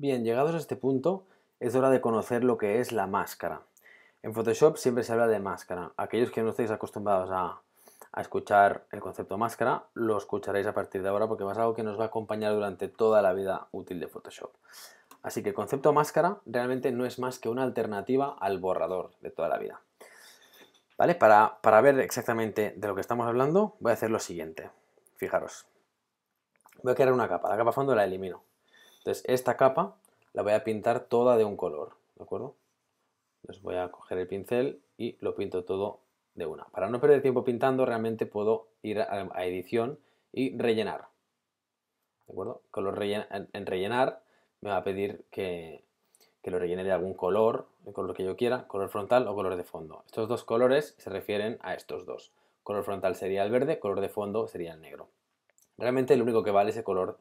Bien, llegados a este punto, es hora de conocer lo que es la máscara. En Photoshop siempre se habla de máscara. Aquellos que no estéis acostumbrados a, escuchar el concepto máscara, lo escucharéis a partir de ahora porque es algo que nos va a acompañar durante toda la vida útil de Photoshop. Así que el concepto máscara realmente no es más que una alternativa al borrador de toda la vida. ¿Vale? Para, para ver exactamente de lo que estamos hablando, voy a hacer lo siguiente. Fijaros. Voy a crear una capa. La capa fondo la elimino. Entonces esta capa la voy a pintar toda de un color, ¿de acuerdo? Entonces voy a coger el pincel y lo pinto todo de una. Para no perder tiempo pintando realmente puedo ir a edición y rellenar, ¿de acuerdo? Con en rellenar me va a pedir que, que lo rellene de algún color, el color que yo quiera, color frontal o color de fondo. Estos dos colores se refieren a estos dos. Color frontal sería el verde, color de fondo sería el negro. Realmente lo único que vale es el color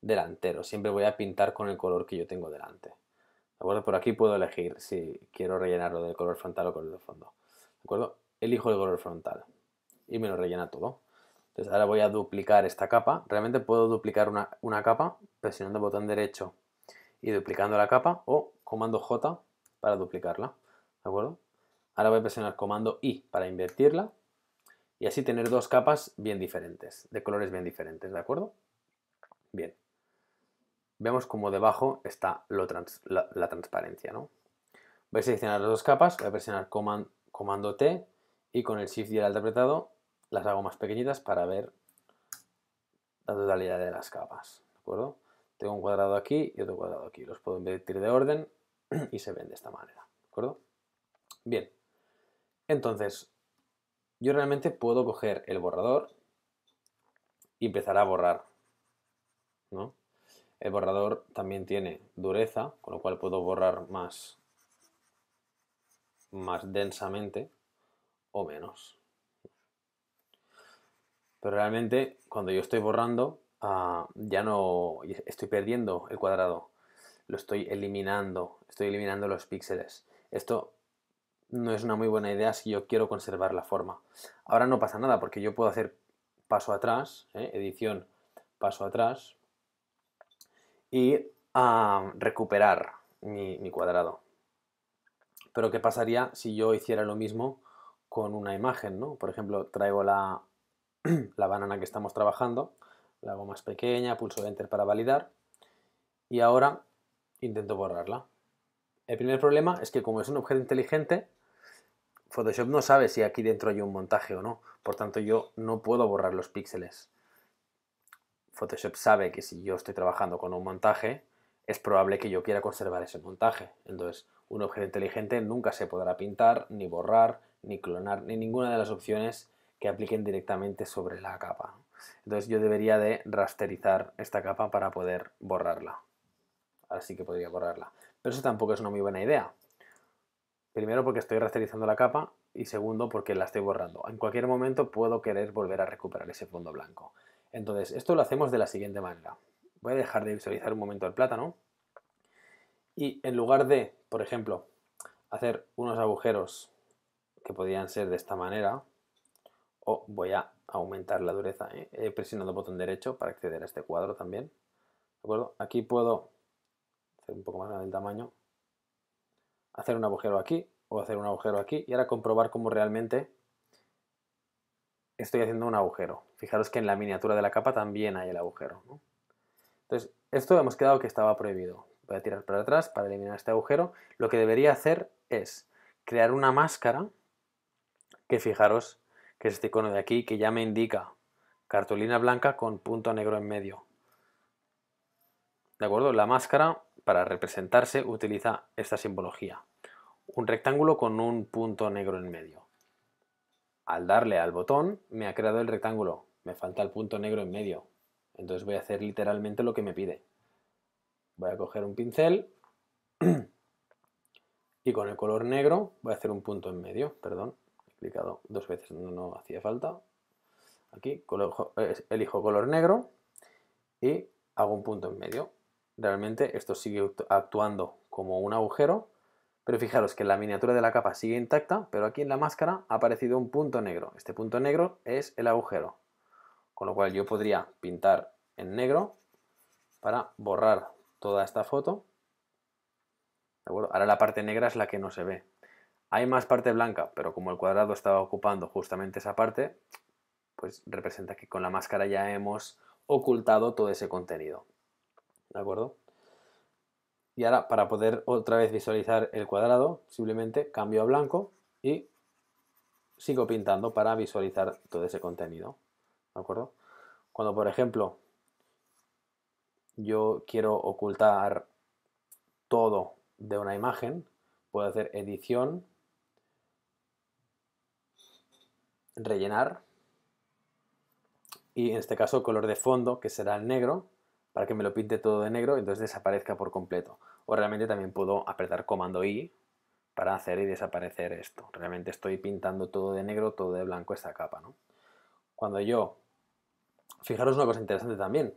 delantero. Siempre voy a pintar con el color que yo tengo delante. ¿De acuerdo? Por aquí puedo elegir si quiero rellenarlo del color frontal o color de fondo. ¿De acuerdo? Elijo el color frontal y me lo rellena todo. Entonces ahora voy a duplicar esta capa. Realmente puedo duplicar una, una capa presionando el botón derecho y duplicando la capa o comando J para duplicarla. ¿De acuerdo? Ahora voy a presionar comando I para invertirla y así tener dos capas bien diferentes, de colores bien diferentes. ¿De acuerdo? Bien vemos como debajo está la, transparencia. ¿no? Voy a seleccionar las dos capas, voy a presionar comando T y con el Shift y el Alt apretado las hago más pequeñitas para ver la totalidad de las capas. ¿de acuerdo? Tengo un cuadrado aquí y otro cuadrado aquí. Los puedo invertir de orden y se ven de esta manera. ¿de acuerdo? Bien, entonces yo realmente puedo coger el borrador y empezar a borrar. ¿no? El borrador también tiene dureza, con lo cual puedo borrar más, más densamente o menos. Pero realmente cuando yo estoy borrando ah, ya no estoy perdiendo el cuadrado, lo estoy eliminando, estoy eliminando los píxeles. Esto no es una muy buena idea si yo quiero conservar la forma. Ahora no pasa nada porque yo puedo hacer paso atrás, ¿eh? edición, paso atrás, y a recuperar mi, cuadrado. Pero ¿qué pasaría si yo hiciera lo mismo con una imagen? ¿no? Por ejemplo, traigo la, la banana que estamos trabajando, la hago más pequeña, pulso Enter para validar y ahora intento borrarla. El primer problema es que como es un objeto inteligente, Photoshop no sabe si aquí dentro hay un montaje o no, por tanto yo no puedo borrar los píxeles. Photoshop sabe que si yo estoy trabajando con un montaje, es probable que yo quiera conservar ese montaje. Entonces, un objeto inteligente nunca se podrá pintar, ni borrar, ni clonar, ni ninguna de las opciones que apliquen directamente sobre la capa. Entonces yo debería de rasterizar esta capa para poder borrarla. Así que podría borrarla. Pero eso tampoco es una muy buena idea. Primero porque estoy rasterizando la capa y segundo porque la estoy borrando. En cualquier momento puedo querer volver a recuperar ese fondo blanco. Entonces, esto lo hacemos de la siguiente manera. Voy a dejar de visualizar un momento el plátano. Y en lugar de, por ejemplo, hacer unos agujeros que podrían ser de esta manera, o voy a aumentar la dureza ¿eh? presionando el botón derecho para acceder a este cuadro también. ¿De acuerdo? Aquí puedo hacer un poco más grande el tamaño, hacer un agujero aquí o hacer un agujero aquí y ahora comprobar cómo realmente estoy haciendo un agujero. Fijaros que en la miniatura de la capa también hay el agujero. Entonces, esto hemos quedado que estaba prohibido. Voy a tirar para atrás para eliminar este agujero. Lo que debería hacer es crear una máscara que fijaros que es este icono de aquí que ya me indica cartulina blanca con punto negro en medio. ¿De acuerdo? La máscara para representarse utiliza esta simbología. Un rectángulo con un punto negro en medio. Al darle al botón me ha creado el rectángulo, me falta el punto negro en medio. Entonces voy a hacer literalmente lo que me pide. Voy a coger un pincel y con el color negro voy a hacer un punto en medio, perdón, he clicado dos veces, no, hacía falta. Aquí eh, elijo color negro y hago un punto en medio. Realmente esto sigue actuando como un agujero, pero fijaros que la miniatura de la capa sigue intacta, pero aquí en la máscara ha aparecido un punto negro. Este punto negro es el agujero. Con lo cual yo podría pintar en negro para borrar toda esta foto. Ahora la parte negra es la que no se ve. Hay más parte blanca, pero como el cuadrado estaba ocupando justamente esa parte, pues representa que con la máscara ya hemos ocultado todo ese contenido. ¿De acuerdo? Y ahora para poder otra vez visualizar el cuadrado, simplemente cambio a blanco y sigo pintando para visualizar todo ese contenido. ¿De acuerdo? Cuando por ejemplo yo quiero ocultar todo de una imagen, puedo hacer edición, rellenar y en este caso color de fondo que será el negro para que me lo pinte todo de negro y entonces desaparezca por completo. O realmente también puedo apretar comando I para hacer y desaparecer esto. Realmente estoy pintando todo de negro, todo de blanco esta capa. ¿no? Cuando yo... Fijaros una cosa interesante también,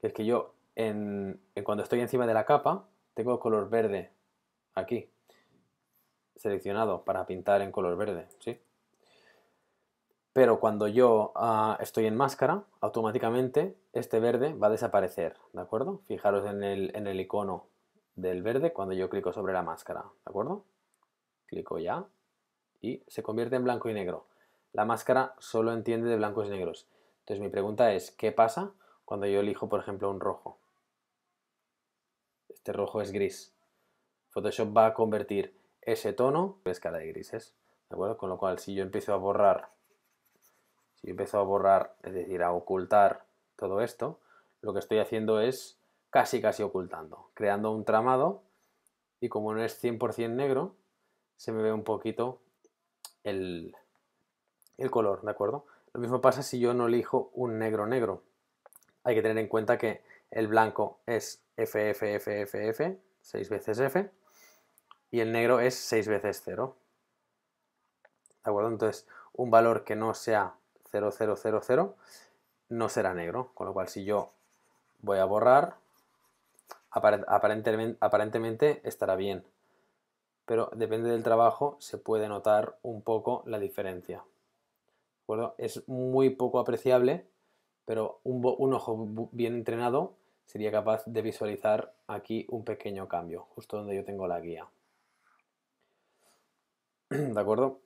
que es que yo en, cuando estoy encima de la capa tengo color verde aquí seleccionado para pintar en color verde, ¿sí? pero cuando yo ah, estoy en máscara, automáticamente este verde va a desaparecer, ¿de acuerdo? Fijaros en el, icono del verde cuando yo clico sobre la máscara, ¿de acuerdo? Clico ya y se convierte en blanco y negro. La máscara solo entiende de blancos y negros. Entonces mi pregunta es, ¿qué pasa cuando yo elijo, por ejemplo, un rojo? Este rojo es gris. Photoshop va a convertir ese tono en escala de grises, ¿de acuerdo? Con lo cual, si yo empiezo a borrar si empiezo a borrar, es decir, a ocultar todo esto, lo que estoy haciendo es casi casi ocultando, creando un tramado y como no es 100% negro, se me ve un poquito el, el color, ¿de acuerdo? Lo mismo pasa si yo no elijo un negro negro. Hay que tener en cuenta que el blanco es FFFFF, 6 veces F, y el negro es 6 veces 0. ¿De acuerdo? Entonces, un valor que no sea 0000 no será negro, con lo cual si yo voy a borrar, aparentemente, estará bien, pero depende del trabajo se puede notar un poco la diferencia. ¿De acuerdo? Es muy poco apreciable, pero un, un ojo bien entrenado sería capaz de visualizar aquí un pequeño cambio, justo donde yo tengo la guía. ¿De acuerdo?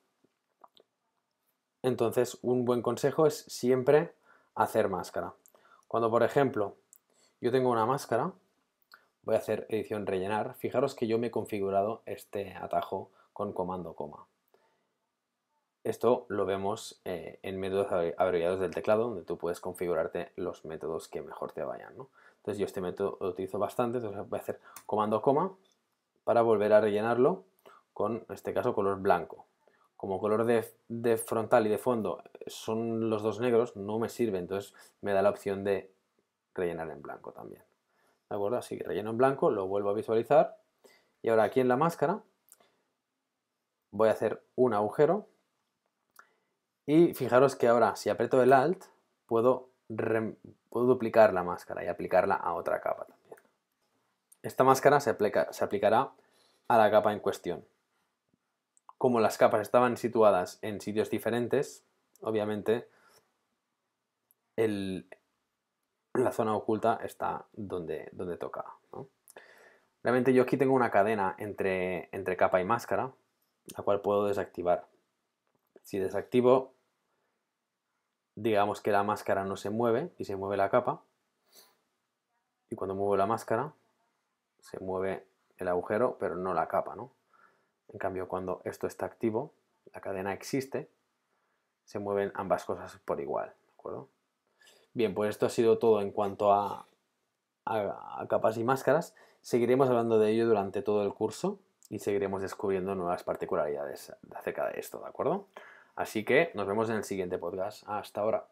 Entonces, un buen consejo es siempre hacer máscara. Cuando, por ejemplo, yo tengo una máscara, voy a hacer edición rellenar. Fijaros que yo me he configurado este atajo con comando coma. Esto lo vemos eh, en métodos abreviados del teclado, donde tú puedes configurarte los métodos que mejor te vayan. Entonces yo este método lo utilizo bastante, entonces voy a hacer comando coma para volver a rellenarlo con, en este caso, color blanco como color de, frontal y de fondo son los dos negros, no me sirve, entonces me da la opción de rellenar en blanco también. ¿De acuerdo? Así que relleno en blanco, lo vuelvo a visualizar y ahora aquí en la máscara voy a hacer un agujero y fijaros que ahora si aprieto el Alt puedo, duplicar la máscara y aplicarla a otra capa también. Esta máscara se aplicará a la capa en cuestión como las capas estaban situadas en sitios diferentes, obviamente la zona oculta está donde, toca. Realmente yo aquí tengo una cadena entre, entre capa y máscara, la cual puedo desactivar. Si desactivo, digamos que la máscara no se mueve y se mueve la capa. Y cuando muevo la máscara, se mueve el agujero, pero no la capa, ¿no? En cambio, cuando esto está activo, la cadena existe, se mueven ambas cosas por igual. ¿de acuerdo? Bien, pues esto ha sido todo en cuanto a, capas y máscaras. Seguiremos hablando de ello durante todo el curso y seguiremos descubriendo nuevas particularidades acerca de esto, ¿de acuerdo? Así que nos vemos en el siguiente podcast. Hasta ahora.